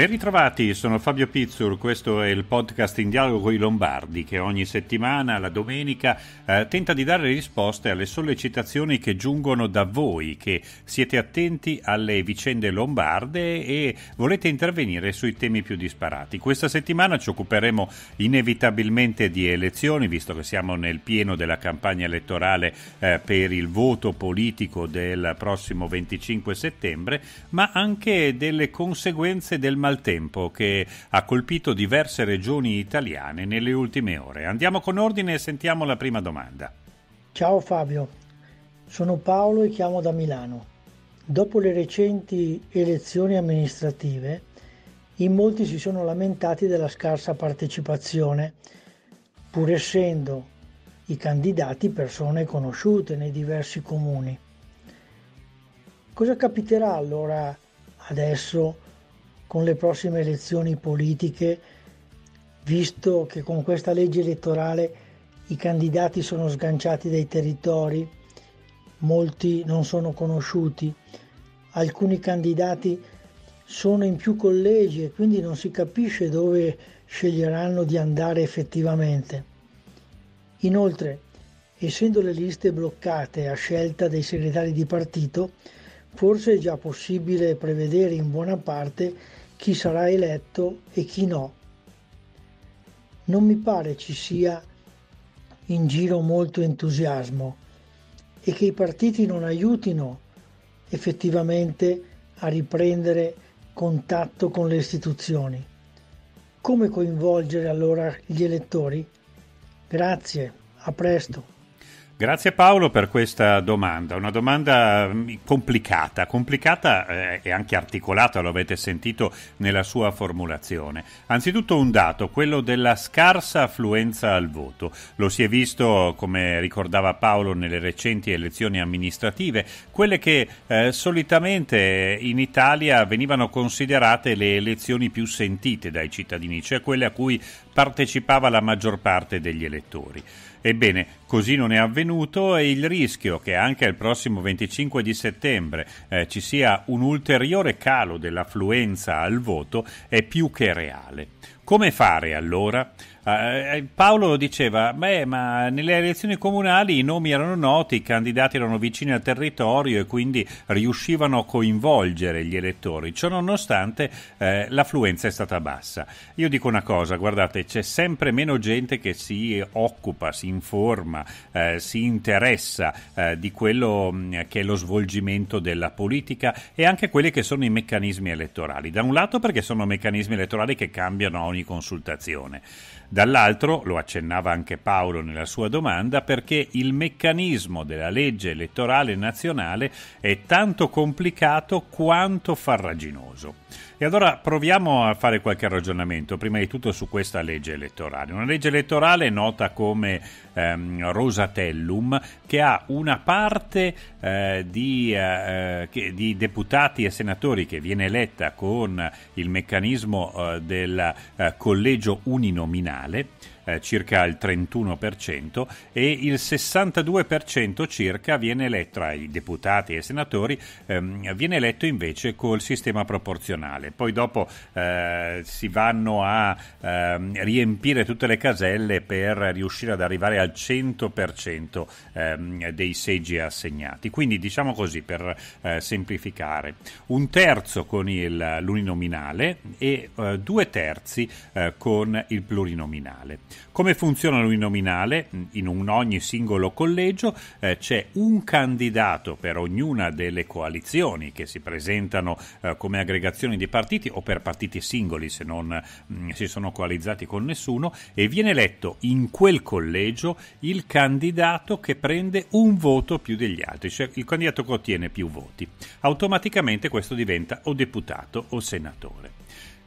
Ben ritrovati, sono Fabio Pizzur, questo è il podcast in dialogo con i Lombardi che ogni settimana, la domenica, eh, tenta di dare risposte alle sollecitazioni che giungono da voi, che siete attenti alle vicende lombarde e volete intervenire sui temi più disparati. Questa settimana ci occuperemo inevitabilmente di elezioni, visto che siamo nel pieno della campagna elettorale eh, per il voto politico del prossimo 25 settembre, ma anche delle conseguenze del matrimonio maltempo che ha colpito diverse regioni italiane nelle ultime ore. Andiamo con ordine e sentiamo la prima domanda. Ciao Fabio, sono Paolo e chiamo da Milano. Dopo le recenti elezioni amministrative, in molti si sono lamentati della scarsa partecipazione, pur essendo i candidati persone conosciute nei diversi comuni. Cosa capiterà allora adesso con le prossime elezioni politiche, visto che con questa legge elettorale i candidati sono sganciati dai territori, molti non sono conosciuti, alcuni candidati sono in più collegi e quindi non si capisce dove sceglieranno di andare effettivamente. Inoltre, essendo le liste bloccate a scelta dei segretari di partito, forse è già possibile prevedere in buona parte chi sarà eletto e chi no. Non mi pare ci sia in giro molto entusiasmo e che i partiti non aiutino effettivamente a riprendere contatto con le istituzioni. Come coinvolgere allora gli elettori? Grazie, a presto. Grazie Paolo per questa domanda, una domanda mm, complicata, complicata eh, e anche articolata, lo avete sentito nella sua formulazione. Anzitutto un dato, quello della scarsa affluenza al voto. Lo si è visto, come ricordava Paolo, nelle recenti elezioni amministrative, quelle che eh, solitamente in Italia venivano considerate le elezioni più sentite dai cittadini, cioè quelle a cui partecipava la maggior parte degli elettori. Ebbene, così non è avvenuto e il rischio che anche il prossimo 25 di settembre eh, ci sia un ulteriore calo dell'affluenza al voto è più che reale. Come fare allora? Ah, eh, eh, Paolo diceva, beh, ma nelle elezioni comunali i nomi erano noti, i candidati erano vicini al territorio e quindi riuscivano a coinvolgere gli elettori, ciò nonostante eh, l'affluenza è stata bassa. Io dico una cosa, guardate, c'è sempre meno gente che si occupa, si informa, eh, si interessa eh, di quello mm, che è lo svolgimento della politica e anche quelli che sono i meccanismi elettorali. Da un lato perché sono meccanismi elettorali che cambiano a ogni consultazione. Dall'altro, lo accennava anche Paolo nella sua domanda, perché il meccanismo della legge elettorale nazionale è tanto complicato quanto farraginoso. E allora proviamo a fare qualche ragionamento, prima di tutto su questa legge elettorale. Una legge elettorale nota come ehm, Rosatellum, che ha una parte eh, di, eh, eh che, di, deputati e senatori che viene eletta con il meccanismo eh, del eh, collegio uninominale eh, circa il 31% e il 62% circa viene eletto tra i deputati e i senatori, ehm, viene eletto invece col sistema proporzionale. Poi dopo eh, si vanno a ehm, riempire tutte le caselle per riuscire ad arrivare al 100% ehm, dei seggi assegnati. Quindi diciamo così per eh, semplificare, un terzo con il, l'uninominale e eh, due terzi eh, con il plurinominale. Come funziona l'uninominale? In un ogni singolo collegio eh, c'è un candidato per ognuna delle coalizioni che si presentano eh, come aggregazioni di partiti o per partiti singoli se non mh, mm, si sono coalizzati con nessuno e viene eletto in quel collegio il candidato che prende un voto più degli altri, cioè il candidato che ottiene più voti. Automaticamente questo diventa o deputato o senatore.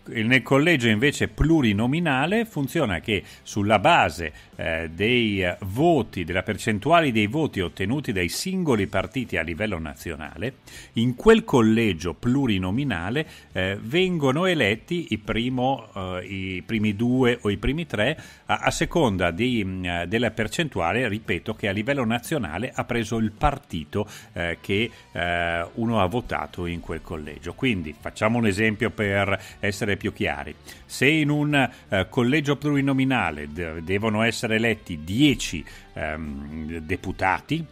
Nel collegio invece plurinominale funziona che sulla base eh, dei eh, voti, della percentuale dei voti ottenuti dai singoli partiti a livello nazionale, in quel collegio plurinominale eh, vengono eletti i, primo, eh, i, primi due o i primi tre a, a seconda di, mh, mm, eh, della percentuale, ripeto, che a livello nazionale ha preso il partito eh, che uno ha votato in quel collegio. Quindi facciamo un esempio per essere essere più chiari. Se in un eh, collegio plurinominale d- devono essere eletti 10 ehm, deputati,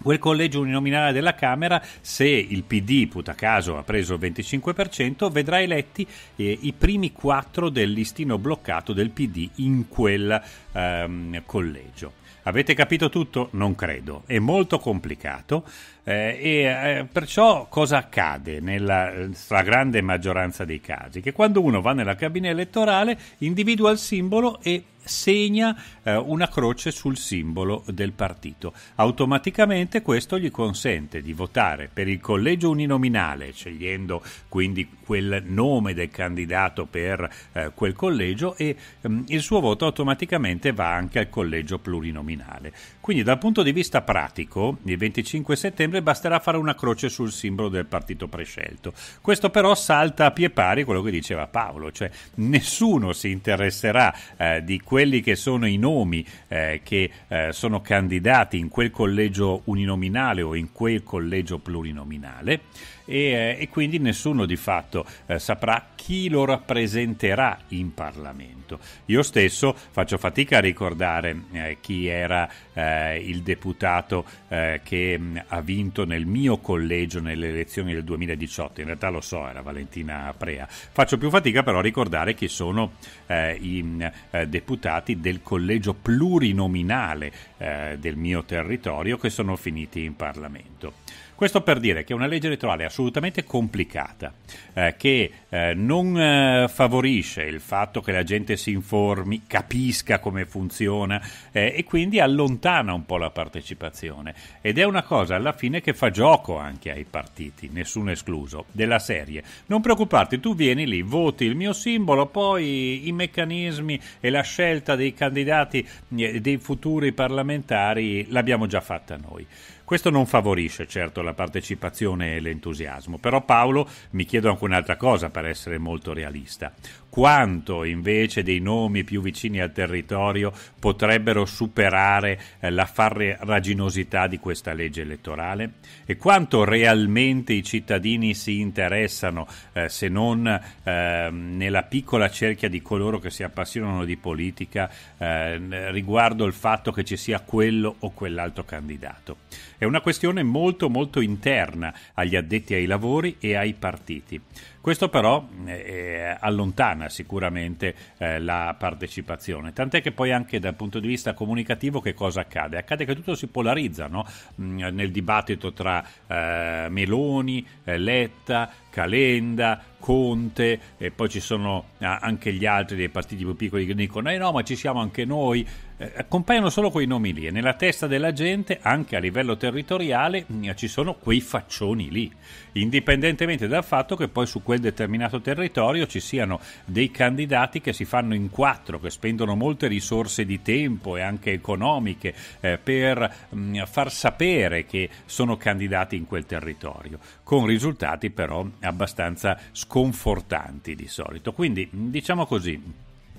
quel collegio uninominale della Camera, se il PD, puta caso, ha preso il 25%, vedrà eletti eh, i primi 4 del listino bloccato del PD in quel ehm, collegio. Avete capito tutto? Non credo, è molto complicato eh, e eh, perciò cosa accade nella eh, stragrande maggioranza dei casi? Che quando uno va nella cabina elettorale individua il simbolo e segna eh, una croce sul simbolo del partito. Automaticamente questo gli consente di votare per il collegio uninominale, scegliendo quindi quel nome del candidato per eh, quel collegio e ehm, il suo voto automaticamente va anche al collegio plurinominale. Quindi dal punto di vista pratico, il 25 settembre basterà fare una croce sul simbolo del partito prescelto. Questo però salta a pie pari quello che diceva Paolo, cioè nessuno si interesserà eh, di questo quelli che sono i nomi eh, che eh, sono candidati in quel collegio uninominale o in quel collegio plurinominale e, eh, e quindi nessuno di fatto eh, saprà chi lo rappresenterà in Parlamento. Io stesso faccio fatica a ricordare eh, chi era eh, il deputato eh, che mh, mm, ha vinto nel mio collegio nelle elezioni del 2018, in realtà lo so, era Valentina Prea. Faccio più fatica però a ricordare chi sono eh, i mm, deputati del collegio plurinominale del mio territorio che sono finiti in Parlamento. Questo per dire che è una legge elettorale assolutamente complicata, eh, che eh, non eh, favorisce il fatto che la gente si informi, capisca come funziona eh, e quindi allontana un po' la partecipazione. Ed è una cosa alla fine che fa gioco anche ai partiti, nessuno escluso, della serie. Non preoccuparti, tu vieni lì, voti il mio simbolo, poi i meccanismi e la scelta dei candidati, eh, dei futuri parlamentari l'abbiamo già fatta noi. Questo non favorisce certo la partecipazione e l'entusiasmo, però Paolo mi chiedo anche un'altra cosa per essere molto realista quanto invece dei nomi più vicini al territorio potrebbero superare eh, la farraginosità di questa legge elettorale? E quanto realmente i cittadini si interessano, eh, se non eh, nella piccola cerchia di coloro che si appassionano di politica, eh, riguardo il fatto che ci sia quello o quell'altro candidato? È una questione molto molto interna agli addetti ai lavori e ai partiti. Questo però eh, eh, allontana sicuramente eh, la partecipazione, tant'è che poi anche dal punto di vista comunicativo che cosa accade? Accade che tutto si polarizza no? Mm, nel dibattito tra eh, Meloni, eh, Letta, Calenda, Conte e poi ci sono eh, anche gli altri dei partiti più piccoli che dicono eh no ma ci siamo anche noi, eh, eh compaiono solo quei nomi lì e nella testa della gente anche a livello territoriale mm, eh, ci sono quei faccioni lì, indipendentemente dal fatto che poi su quel determinato territorio ci siano dei candidati che si fanno in quattro, che spendono molte risorse di tempo e anche economiche eh, per mh, mm, far sapere che sono candidati in quel territorio, con risultati però abbastanza sconfortanti di solito. Quindi diciamo così,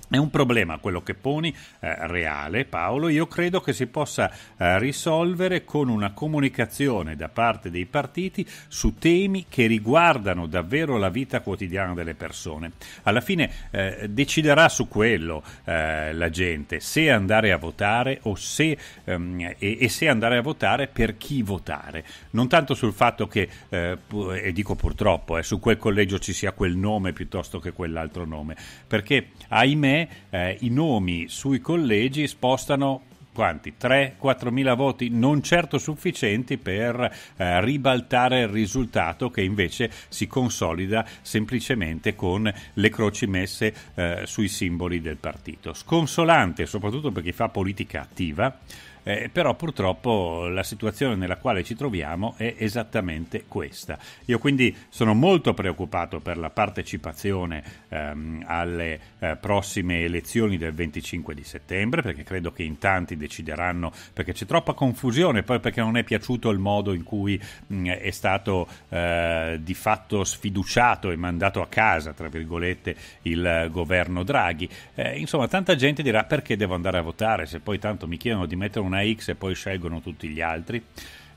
è un problema quello che poni, eh, reale Paolo, io credo che si possa eh, risolvere con una comunicazione da parte dei partiti su temi che riguardano davvero la vita quotidiana delle persone. Alla fine eh, deciderà su quello eh, la gente, se andare a votare se, ehm, e, e, se andare a votare per chi votare. Non tanto sul fatto che, eh, pu- e dico purtroppo, eh, su quel collegio ci sia quel nome piuttosto che quell'altro nome, perché ahimè eh, i nomi sui collegi spostano quanti? 3-4 mila voti non certo sufficienti per eh, ribaltare il risultato che invece si consolida semplicemente con le croci messe eh, sui simboli del partito. Sconsolante soprattutto per chi fa politica attiva eh, però purtroppo la situazione nella quale ci troviamo è esattamente questa. Io quindi sono molto preoccupato per la partecipazione ehm, alle eh, prossime elezioni del 25 di settembre, perché credo che in tanti decideranno, perché c'è troppa confusione, poi perché non è piaciuto il modo in cui mh, mm, è stato eh, di fatto sfiduciato e mandato a casa, tra virgolette, il eh, governo Draghi. Eh, insomma, tanta gente dirà perché devo andare a votare se poi tanto mi chiedono di mettere una una X e poi scelgono tutti gli altri.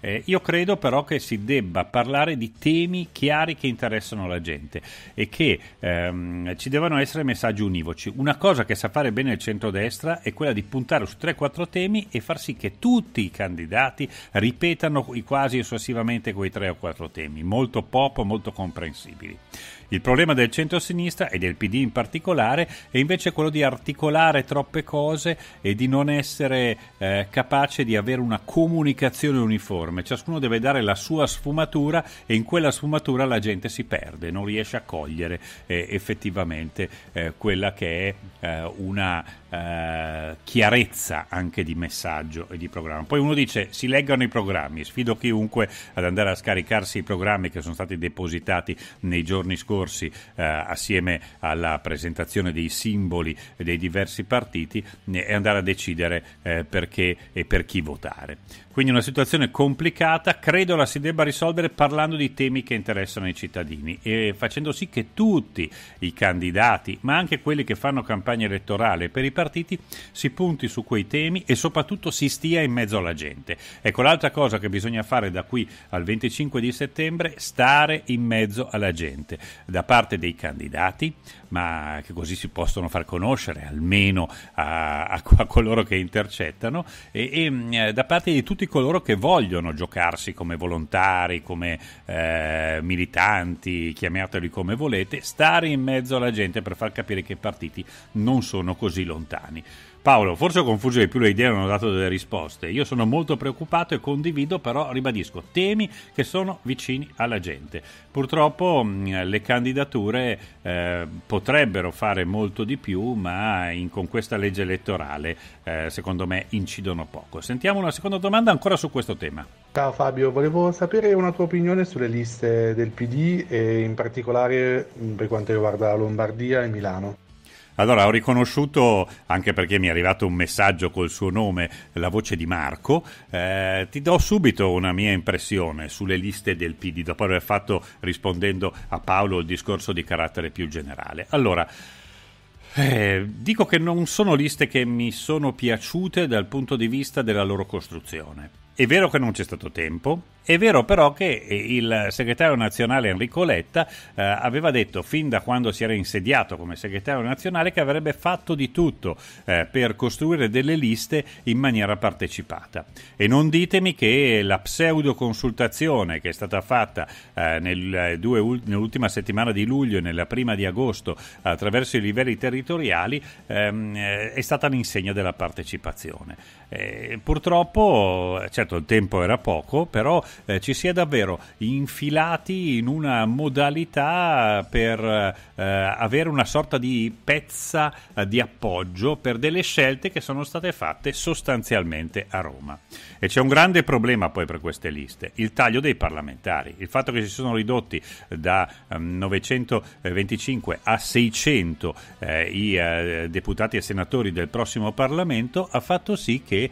Eh, io credo però che si debba parlare di temi chiari che interessano la gente e che ehm, ci devono essere messaggi univoci. Una cosa che sa fare bene il centrodestra è quella di puntare su 3-4 temi e far sì che tutti i candidati ripetano quasi esclusivamente quei 3 o 4 temi, molto pop, molto comprensibili. Il problema del centro-sinistra e del PD in particolare è invece quello di articolare troppe cose e di non essere eh, capace di avere una comunicazione uniforme enorme, ciascuno deve dare la sua sfumatura e in quella sfumatura la gente si perde, non riesce a cogliere eh, effettivamente eh, quella che è eh, una eh, chiarezza anche di messaggio e di programma. Poi uno dice si leggano i programmi, sfido chiunque ad andare a scaricarsi i programmi che sono stati depositati nei giorni scorsi eh, assieme alla presentazione dei simboli dei diversi partiti e andare a decidere eh, perché e per chi votare. Quindi una situazione complicata, credo la si debba risolvere parlando di temi che interessano i cittadini e facendo sì che tutti i candidati, ma anche quelli che fanno campagna elettorale per i partiti, si punti su quei temi e soprattutto si stia in mezzo alla gente. Ecco, l'altra cosa che bisogna fare da qui al 25 di settembre, stare in mezzo alla gente, da parte dei candidati, ma che così si possono far conoscere almeno a, a, a coloro che intercettano e, e, mm, eh, da parte di tutti coloro che vogliono giocarsi come volontari, come eh, militanti, chiamiateli come volete, stare in mezzo alla gente per far capire che i partiti non sono così lontani. Paolo, forse ho confuso di più le idee e non ho dato delle risposte. Io sono molto preoccupato e condivido, però ribadisco, temi che sono vicini alla gente. Purtroppo mm, le candidature eh, potrebbero fare molto di più, ma in, con questa legge elettorale eh, secondo me incidono poco. Sentiamo una seconda domanda ancora su questo tema. Ciao Fabio, volevo sapere una tua opinione sulle liste del PD e in particolare mm, per quanto riguarda Lombardia e Milano. Allora ho riconosciuto, anche perché mi è arrivato un messaggio col suo nome, la voce di Marco, eh, ti do subito una mia impressione sulle liste del PD, dopo aver fatto, rispondendo a Paolo, il discorso di carattere più generale. Allora, eh, dico che non sono liste che mi sono piaciute dal punto di vista della loro costruzione. È vero che non c'è stato tempo, è vero però che eh, il segretario nazionale Enrico Letta eh, aveva detto fin da quando si era insediato come segretario nazionale che avrebbe fatto di tutto eh, per costruire delle liste in maniera partecipata. E non ditemi che la pseudo consultazione che è stata fatta eh, nel eh, due, nell'ultima settimana di luglio e nella prima di agosto attraverso i livelli territoriali ehm, eh, è stata l'insegna della partecipazione. purtroppo, certo il tempo era poco, però eh, ci si è davvero infilati in una modalità per eh, avere una sorta di pezza eh, di appoggio per delle scelte che sono state fatte sostanzialmente a Roma. E c'è un grande problema poi per queste liste, il taglio dei parlamentari, il fatto che si sono ridotti eh, da 925 ehm, a 600 eh, i eh, deputati e senatori del prossimo Parlamento ha fatto sì che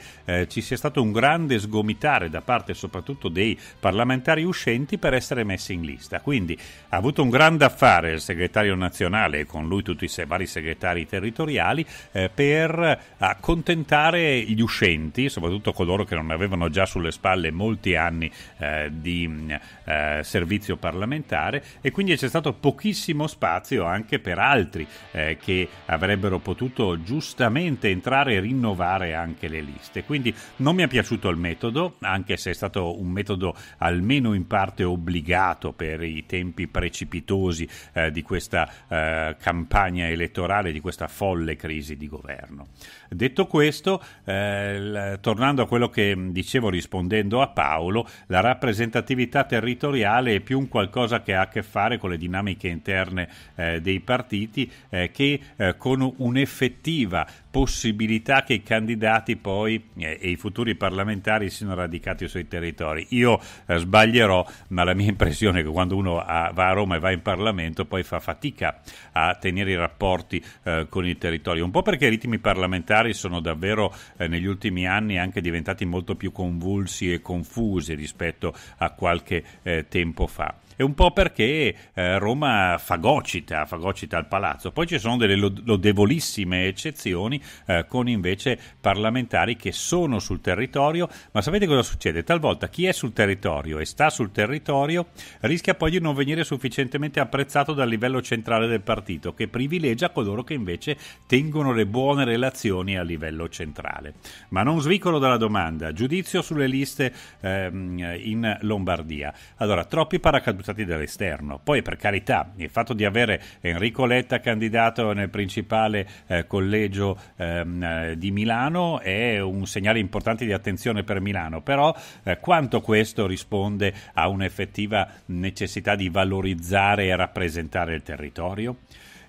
ci sia stato un grande sgomitare da parte soprattutto dei dei parlamentari uscenti per essere messi in lista. Quindi ha avuto un grande affare il segretario nazionale e con lui tutti i vari segretari territoriali eh, per accontentare gli uscenti, soprattutto coloro che non avevano già sulle spalle molti anni eh, di eh, servizio parlamentare e quindi c'è stato pochissimo spazio anche per altri eh, che avrebbero potuto giustamente entrare e rinnovare anche le liste. Quindi non mi è piaciuto il metodo, anche se è stato un metodo metodo almeno in parte obbligato per i tempi precipitosi eh, di questa eh, campagna elettorale, di questa folle crisi di governo. Detto questo, eh, tornando a quello che mm, dicevo rispondendo a Paolo, la rappresentatività territoriale è più un qualcosa che ha a che fare con le dinamiche interne eh, dei partiti eh, che eh, con un'effettiva possibilità che i candidati poi eh, e i futuri parlamentari siano radicati sui territori. Io eh, sbaglierò, ma la mia impressione è che quando uno ha, va a Roma e va in Parlamento poi fa fatica a tenere i rapporti eh, con i territori, un po' perché i ritmi parlamentari sono davvero eh, negli ultimi anni anche diventati molto più convulsi e confusi rispetto a qualche eh, tempo fa e un po' perché eh, Roma fagocita, fagocita al palazzo. Poi ci sono delle lodevolissime eccezioni eh, con invece parlamentari che sono sul territorio, ma sapete cosa succede? Talvolta chi è sul territorio e sta sul territorio rischia poi di non venire sufficientemente apprezzato dal livello centrale del partito, che privilegia coloro che invece tengono le buone relazioni a livello centrale. Ma non svicolo dalla domanda, giudizio sulle liste ehm, in Lombardia. Allora, troppi paracadutisti impostati dall'esterno. Poi, per carità, il fatto di avere Enrico Letta candidato nel principale eh, collegio ehm, eh, di Milano è un segnale importante di attenzione per Milano, però eh, quanto questo risponde a un'effettiva necessità di valorizzare e rappresentare il territorio?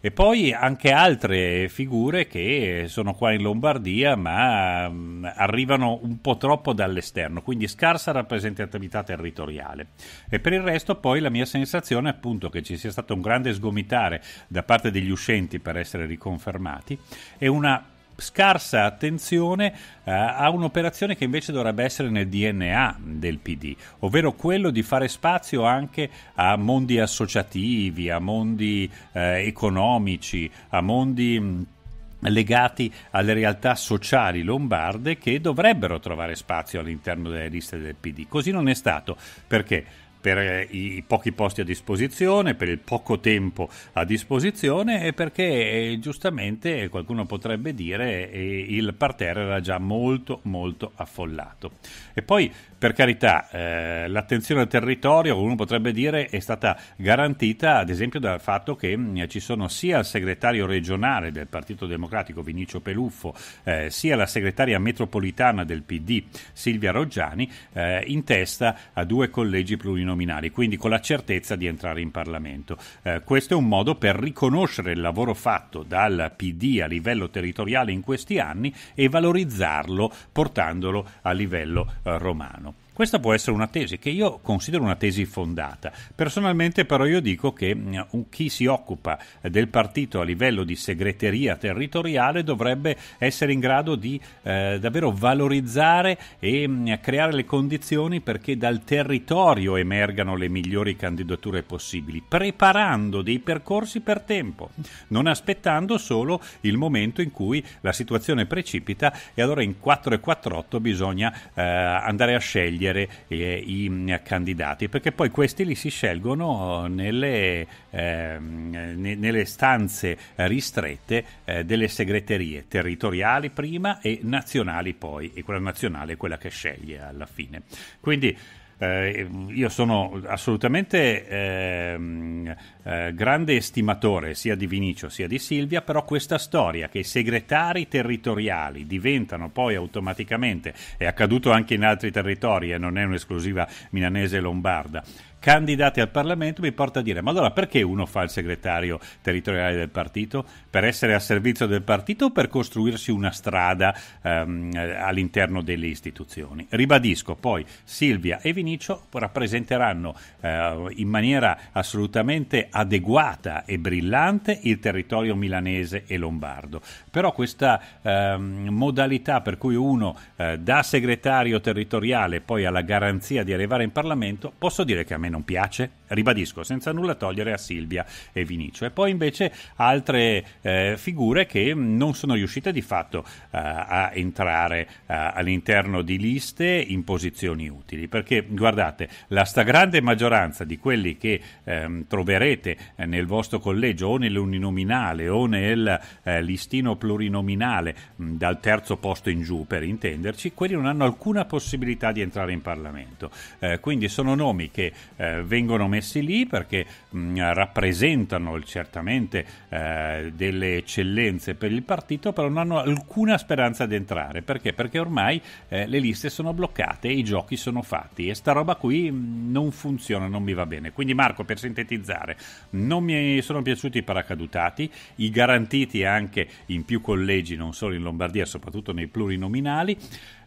E poi anche altre figure che sono qua in Lombardia ma mm, arrivano un po' troppo dall'esterno, quindi scarsa rappresentatività territoriale. E per il resto poi la mia sensazione è appunto che ci sia stato un grande sgomitare da parte degli uscenti per essere riconfermati e una scarsa attenzione eh, a un'operazione che invece dovrebbe essere nel DNA del PD, ovvero quello di fare spazio anche a mondi associativi, a mondi eh, economici, a mondi legati alle realtà sociali lombarde che dovrebbero trovare spazio all'interno delle liste del PD. Così non è stato perché per eh, i pochi posti a disposizione, per il poco tempo a disposizione e perché eh, giustamente qualcuno potrebbe dire che eh, il parterre era già molto molto affollato. E poi per carità eh, l'attenzione al territorio, uno potrebbe dire, è stata garantita ad esempio dal fatto che mh, mm, ci sono sia il segretario regionale del Partito Democratico Vinicio Peluffo, eh, sia la segretaria metropolitana del PD Silvia Roggiani eh, in testa a due collegi plurinominali uninominali, quindi con la certezza di entrare in Parlamento. Eh, questo è un modo per riconoscere il lavoro fatto dal PD a livello territoriale in questi anni e valorizzarlo portandolo a livello eh, romano. Questa può essere una tesi che io considero una tesi fondata. Personalmente però io dico che mm, chi si occupa eh, del partito a livello di segreteria territoriale dovrebbe essere in grado di eh, davvero valorizzare e mh, mm, creare le condizioni perché dal territorio emergano le migliori candidature possibili, preparando dei percorsi per tempo, non aspettando solo il momento in cui la situazione precipita e allora in 4 e 4 8 bisogna eh, andare a scegliere scegliere eh, i mm, candidati, perché poi questi li si scelgono eh, nelle, eh, ne, nelle stanze ristrette eh, delle segreterie territoriali prima e nazionali poi, e quella nazionale è quella che sceglie alla fine. Quindi eh, ehm, io sono assolutamente eh, eh, grande estimatore sia di Vinicio sia di Silvia, però questa storia che i segretari territoriali diventano poi automaticamente, è accaduto anche in altri territori e non è un'esclusiva milanese e lombarda, candidati al Parlamento mi porta a dire ma allora perché uno fa il segretario territoriale del partito? Per essere a servizio del partito o per costruirsi una strada ehm, all'interno delle istituzioni? Ribadisco poi Silvia e Vinicio rappresenteranno eh, in maniera assolutamente adeguata e brillante il territorio milanese e lombardo, però questa ehm, modalità per cui uno eh, da segretario territoriale poi ha la garanzia di arrivare in Parlamento, posso dire che a me me non piace ribadisco, senza nulla togliere a Silvia e Vinicio. E poi invece altre eh, figure che non sono riuscite di fatto eh, a entrare eh, all'interno di liste in posizioni utili, perché guardate, la stragrande maggioranza di quelli che ehm, troverete eh, nel vostro collegio o nell'uninominale o nel eh, listino plurinominale mh, dal terzo posto in giù per intenderci, quelli non hanno alcuna possibilità di entrare in Parlamento. Eh, quindi sono nomi che vengono messi messi lì perché mh, mm, rappresentano certamente eh, delle eccellenze per il partito, però non hanno alcuna speranza di entrare. Perché? Perché ormai eh, le liste sono bloccate, i giochi sono fatti e sta roba qui mh, mm, non funziona, non mi va bene. Quindi Marco, per sintetizzare, non mi sono piaciuti i paracadutati, i garantiti anche in più collegi, non solo in Lombardia, soprattutto nei plurinominali.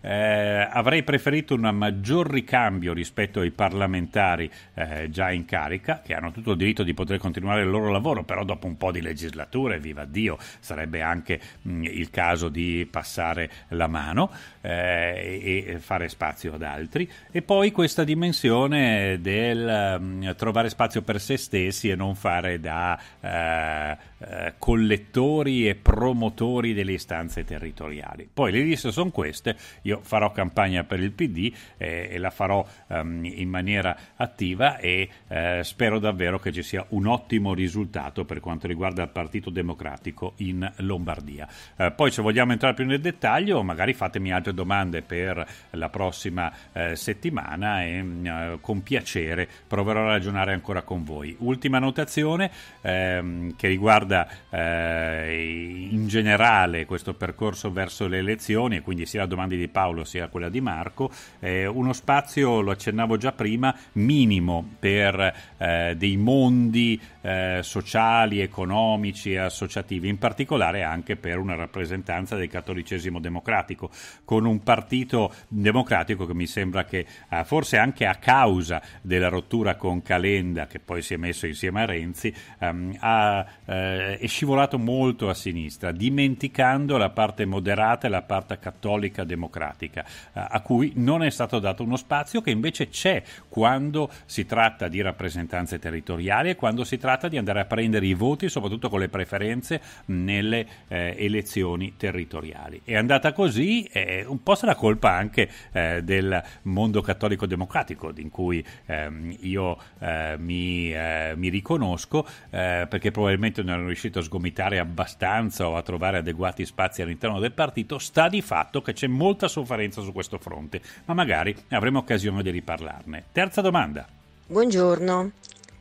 Eh, avrei preferito un maggior ricambio rispetto ai parlamentari eh, già in carica, che hanno tutto il diritto di poter continuare il loro lavoro, però dopo un po' di legislatura, viva Dio, sarebbe anche mh, mm, il caso di passare la mano eh, e fare spazio ad altri. E poi questa dimensione del mh, mm, trovare spazio per se stessi e non fare da eh, eh, collettori e promotori delle istanze territoriali. Poi le liste sono queste, io farò campagna per il PD eh, e la farò um, in maniera attiva e eh, spero davvero che ci sia un ottimo risultato per quanto riguarda il Partito Democratico in Lombardia. Eh, poi se vogliamo entrare più nel dettaglio magari fatemi altre domande per la prossima eh, settimana e mm, eh, con piacere proverò a ragionare ancora con voi. Ultima notazione ehm, che riguarda eh, in generale questo percorso verso le elezioni e quindi sia la domanda di Paolo Paolo sia quella di Marco, eh, uno spazio, lo accennavo già prima, minimo per eh, dei mondi eh, sociali, economici e associativi, in particolare anche per una rappresentanza del cattolicesimo democratico, con un partito democratico che mi sembra che eh, forse anche a causa della rottura con Calenda, che poi si è messo insieme a Renzi, ehm, ha, eh, è scivolato molto a sinistra, dimenticando la parte moderata e la parte cattolica democratica democratica, eh, a cui non è stato dato uno spazio che invece c'è quando si tratta di rappresentanze territoriali e quando si tratta di andare a prendere i voti, soprattutto con le preferenze, nelle eh, elezioni territoriali. È andata così, eh, un po' sarà colpa anche eh, del mondo cattolico democratico, in cui ehm, io eh, mi, eh, mi, riconosco, perché probabilmente non ero riuscito a sgomitare abbastanza o a trovare adeguati spazi all'interno del partito, sta di fatto che c'è molta solidarietà sofferenza su questo fronte, ma magari avremo occasione di riparlarne. Terza domanda. Buongiorno,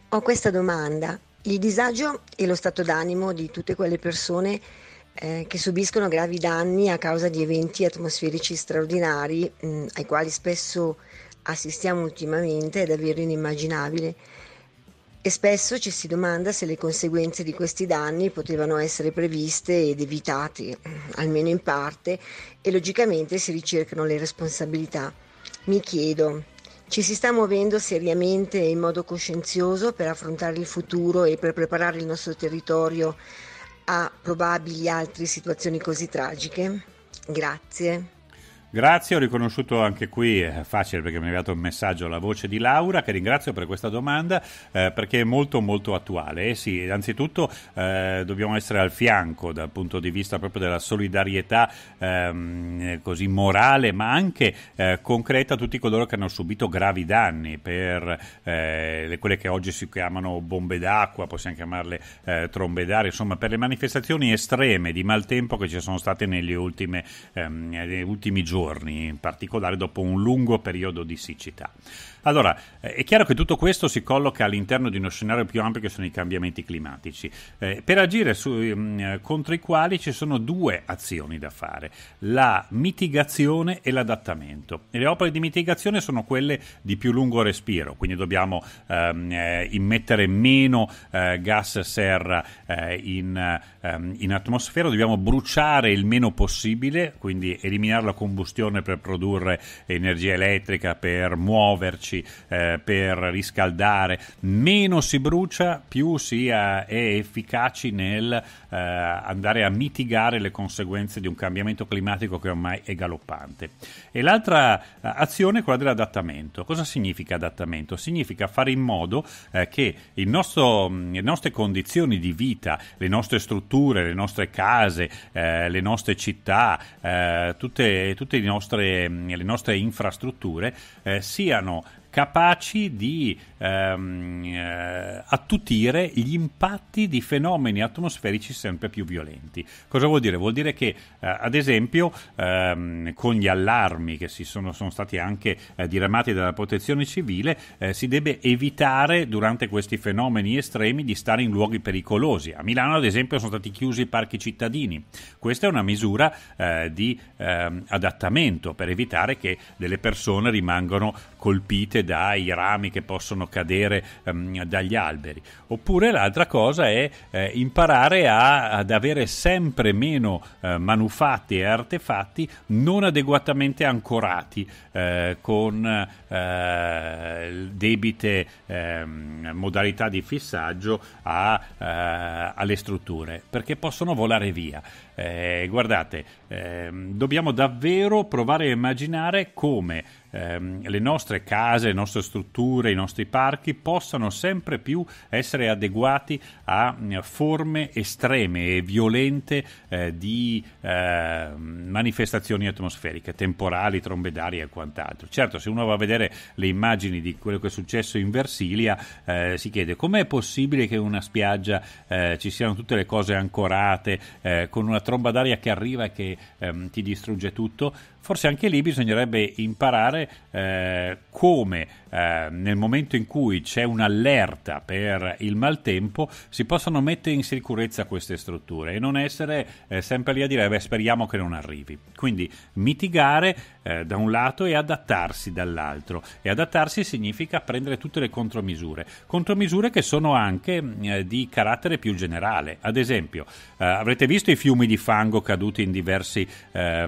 ho questa domanda. Il disagio e lo stato d'animo di tutte quelle persone eh, che subiscono gravi danni a causa di eventi atmosferici straordinari mh, mm, ai quali spesso assistiamo ultimamente è davvero inimmaginabile e spesso ci si domanda se le conseguenze di questi danni potevano essere previste ed evitate, almeno in parte, e logicamente si ricercano le responsabilità. Mi chiedo, ci si sta muovendo seriamente e in modo coscienzioso per affrontare il futuro e per preparare il nostro territorio a probabili altre situazioni così tragiche? Grazie. Grazie, ho riconosciuto anche qui, è eh, facile perché mi è arrivato un messaggio alla voce di Laura, che ringrazio per questa domanda eh, perché è molto molto attuale. Eh sì, innanzitutto eh, dobbiamo essere al fianco dal punto di vista proprio della solidarietà ehm, così morale ma anche eh, concreta a tutti coloro che hanno subito gravi danni per eh, quelle che oggi si chiamano bombe d'acqua, possiamo chiamarle trombe d'aria, insomma per le manifestazioni estreme di maltempo che ci sono state negli ultimi, ehm, negli ultimi giorni giorni, in particolare dopo un lungo periodo di siccità. Allora, eh, è chiaro che tutto questo si colloca all'interno di uno scenario più ampio che sono i cambiamenti climatici, eh, per agire su, mh, mm, eh, contro i quali ci sono due azioni da fare, la mitigazione e l'adattamento. le opere di mitigazione sono quelle di più lungo respiro, quindi dobbiamo ehm, eh, immettere meno eh, gas serra eh, in, ehm, in atmosfera, dobbiamo bruciare il meno possibile, quindi eliminare la combustione per produrre energia elettrica, per muoverci farmaci eh, per riscaldare, meno si brucia, più si è efficaci nel eh, andare a mitigare le conseguenze di un cambiamento climatico che ormai è galoppante. E l'altra eh, azione è quella dell'adattamento. Cosa significa adattamento? Significa fare in modo eh, che nostro, mm, le nostre condizioni di vita, le nostre strutture, le nostre case, eh, le nostre città, eh, tutte, tutte le, nostre, mm, le, nostre, infrastrutture eh, siano capaci di ehm, eh, attutire gli impatti di fenomeni atmosferici sempre più violenti. Cosa vuol dire? Vuol dire che, eh, ad esempio, ehm, con gli allarmi che sono, sono, stati anche eh, diramati dalla protezione civile, eh, si deve evitare durante questi fenomeni estremi di stare in luoghi pericolosi. A Milano, ad esempio, sono stati chiusi i parchi cittadini. Questa è una misura eh, di ehm, adattamento per evitare che delle persone rimangano colpite dai rami che possono cadere ehm, dagli alberi. Oppure l'altra cosa è eh, imparare a, ad avere sempre meno eh, manufatti e artefatti non adeguatamente ancorati eh, con eh, debite ehm, modalità di fissaggio a, eh, alle strutture, perché possono volare via. Eh, guardate, eh, dobbiamo davvero provare a immaginare come ehm, le nostre case, le nostre strutture, i nostri parchi possano sempre più essere adeguati a mm, forme estreme e violente eh, di eh, manifestazioni atmosferiche, temporali, trombedarie e quant'altro. Certo, se uno va a vedere le immagini di quello che è successo in Versilia, eh, si chiede com'è possibile che in una spiaggia eh, ci siano tutte le cose ancorate, eh, con una tromba d'aria che arriva e che ehm, ti distrugge tutto Forse anche lì bisognerebbe imparare eh, come eh, nel momento in cui c'è un'allerta per il maltempo si possano mettere in sicurezza queste strutture e non essere eh, sempre lì a dire eh, beh, speriamo che non arrivi. Quindi mitigare eh, da un lato e adattarsi dall'altro e adattarsi significa prendere tutte le contromisure, contromisure che sono anche mm, eh, di carattere più generale. Ad esempio avrete visto i fiumi di fango caduti in diversi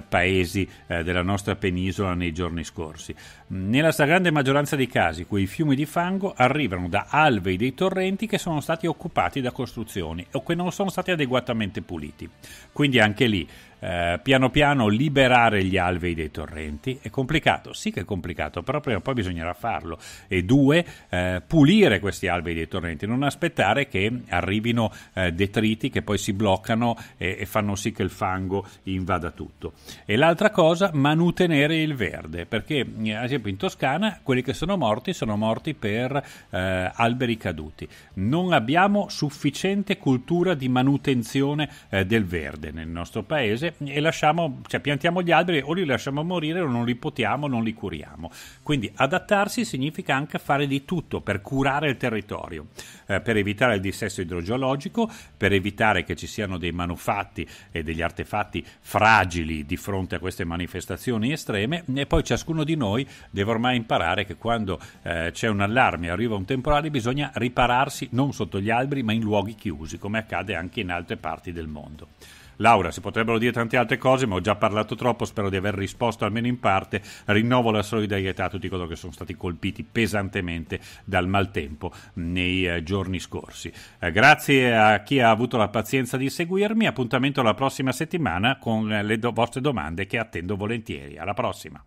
paesi del della nostra penisola nei giorni scorsi. Nella stragrande maggioranza dei casi quei fiumi di fango arrivano da alvei dei torrenti che sono stati occupati da costruzioni o che non sono stati adeguatamente puliti. Quindi anche lì eh, piano piano liberare gli alvei dei torrenti. È complicato, sì che è complicato, però prima o poi bisognerà farlo. E due, eh, pulire questi alvei dei torrenti, non aspettare che arrivino eh, detriti che poi si bloccano e, e, fanno sì che il fango invada tutto. E l'altra cosa, manutenere il verde, perché mm, ad esempio in Toscana quelli che sono morti sono morti per eh, alberi caduti. Non abbiamo sufficiente cultura di manutenzione eh, del verde nel nostro paese e, lasciamo, cioè piantiamo gli alberi o li lasciamo morire o non li potiamo, non li curiamo. Quindi adattarsi significa anche fare di tutto per curare il territorio, eh, per evitare il dissesto idrogeologico, per evitare che ci siano dei manufatti e degli artefatti fragili di fronte a queste manifestazioni estreme e poi ciascuno di noi deve ormai imparare che quando eh, c'è un allarme, arriva un temporale, bisogna ripararsi non sotto gli alberi ma in luoghi chiusi, come accade anche in altre parti del mondo. Laura, si potrebbero dire tante altre cose, ma ho già parlato troppo, spero di aver risposto almeno in parte. Rinnovo la solidarietà a tutti coloro che sono stati colpiti pesantemente dal maltempo nei eh, giorni scorsi. Eh, grazie a chi ha avuto la pazienza di seguirmi, appuntamento la prossima settimana con eh, le do- vostre domande che attendo volentieri. Alla prossima!